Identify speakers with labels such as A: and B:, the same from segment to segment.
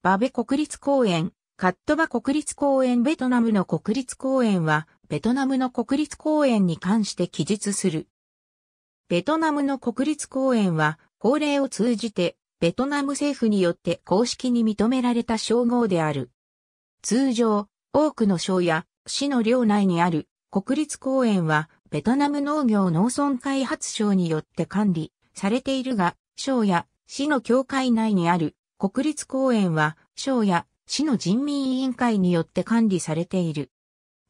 A: バベ国立公園、カットバ国立公園ベトナムの国立公園は、ベトナムの国立公園に関して記述する。ベトナムの国立公園は、法令を通じて、ベトナム政府によって公式に認められた称号である。通常、多くの省や市の領内にある国立公園は、ベトナム農業農村開発省によって管理されているが、省や市の境界内にある国立公園は、省や市の人民委員会によって管理されている。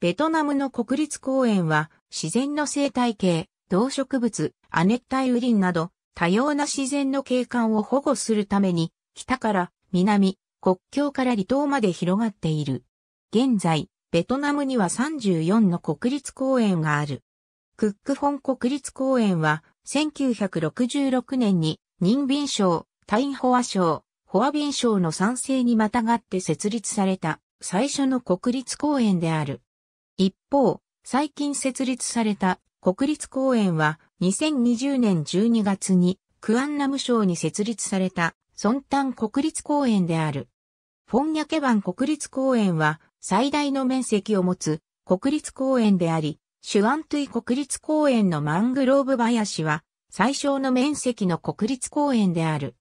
A: ベトナムの国立公園は、自然の生態系、動植物、亜熱帯雨林など、多様な自然の景観を保護するために、北から南、国境から離島まで広がっている。現在、ベトナムには34の国立公園がある。クックフォン国立公園は、1966年に、人民省、タインホア省、ホアビン省の賛成にまたがって設立された最初の国立公園である。一方、最近設立された国立公園は2020年12月にクアンナム省に設立されたソンタン国立公園である。フォンニャケバン国立公園は最大の面積を持つ国立公園であり、シュアントゥイ国立公園のマングローブ林は最小の面積の国立公園である。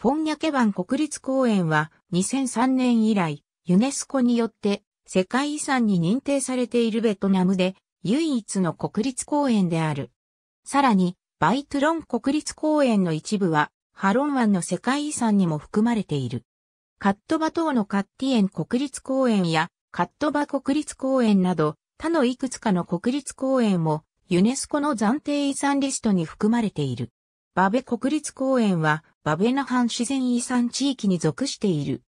A: フォンニャケバン国立公園は2003年以来、ユネスコによって世界遺産に認定されているベトナムで唯一の国立公園である。さらに、バイトロン国立公園の一部は、ハロン湾の世界遺産にも含まれている。カットバ島のカッティエン国立公園やカットバ国立公園など、他のいくつかの国立公園もユネスコの暫定遺産リストに含まれている。バベ国立公園はバベナハン自然遺産地域に属している。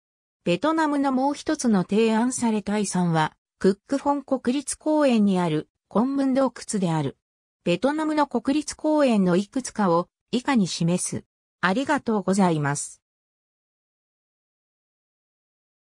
A: ベトナムのもう一つの提案された遺産は、クックフォン国立公園にある、コンムン洞窟である。ベトナムの国立公園のいくつかを以下に示す。ありがとうございます。